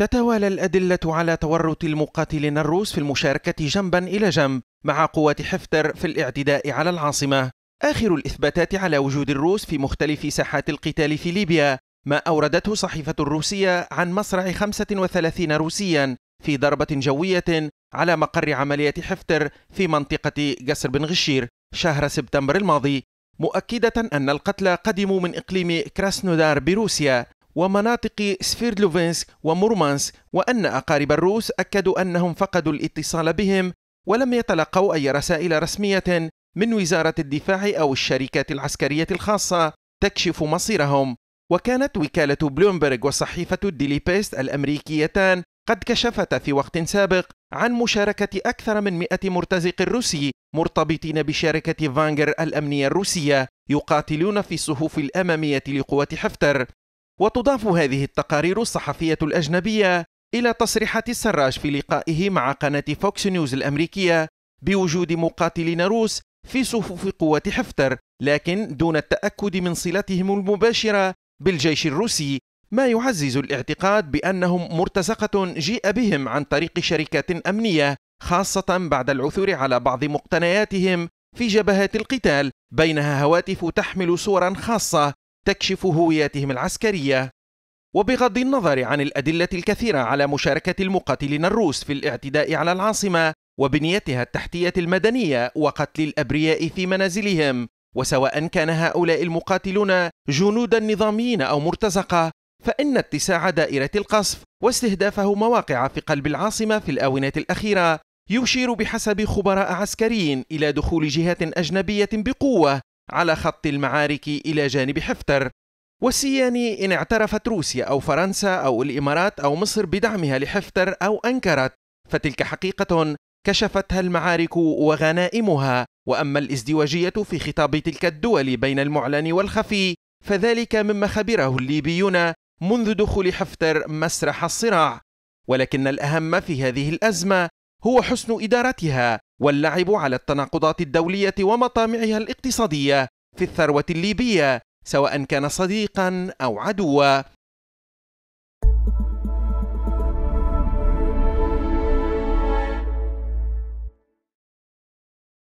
تتوالى الأدلة على تورط المقاتلين الروس في المشاركة جنبا إلى جنب مع قوات حفتر في الاعتداء على العاصمة آخر الإثباتات على وجود الروس في مختلف ساحات القتال في ليبيا ما أوردته صحيفة روسية عن مصرع 35 روسيا في ضربة جوية على مقر عملية حفتر في منطقة قصر بن غشير شهر سبتمبر الماضي مؤكدة أن القتلى قدموا من إقليم كراسنودار بروسيا ومناطق سفيردلوفينسك ومورمانس وأن أقارب الروس أكدوا أنهم فقدوا الاتصال بهم ولم يتلقوا أي رسائل رسمية من وزارة الدفاع أو الشركات العسكرية الخاصة تكشف مصيرهم وكانت وكالة بلومبرغ وصحيفة ديلي بيست الأمريكيتان قد كشفتا في وقت سابق عن مشاركة أكثر من 100 مرتزق روسي مرتبطين بشركة فانجر الأمنية الروسية يقاتلون في الصفوف الأمامية لقوات حفتر وتضاف هذه التقارير الصحفية الأجنبية إلى تصريحات السراج في لقائه مع قناة فوكس نيوز الأمريكية بوجود مقاتلين روس في صفوف قوات حفتر لكن دون التأكد من صلتهم المباشرة بالجيش الروسي ما يعزز الاعتقاد بأنهم مرتزقة جيء بهم عن طريق شركات أمنية خاصة بعد العثور على بعض مقتنياتهم في جبهات القتال بينها هواتف تحمل صورا خاصة تكشف هوياتهم العسكرية وبغض النظر عن الأدلة الكثيرة على مشاركة المقاتلين الروس في الاعتداء على العاصمة وبنيتها التحتية المدنية وقتل الأبرياء في منازلهم وسواء كان هؤلاء المقاتلون جنودا نظاميين أو مرتزقة فإن اتساع دائرة القصف واستهدافه مواقع في قلب العاصمة في الآونة الأخيرة يشير بحسب خبراء عسكريين إلى دخول جهات أجنبية بقوة على خط المعارك إلى جانب حفتر والسياني إن اعترفت روسيا أو فرنسا أو الإمارات أو مصر بدعمها لحفتر أو أنكرت فتلك حقيقة كشفتها المعارك وغنائمها واما الازدواجيه في خطاب تلك الدول بين المعلن والخفي فذلك مما خبره الليبيون منذ دخول حفتر مسرح الصراع ولكن الاهم في هذه الازمه هو حسن ادارتها واللعب على التناقضات الدولية ومطامعها الاقتصادية في الثروة الليبية سواء كان صديقا أو عدوا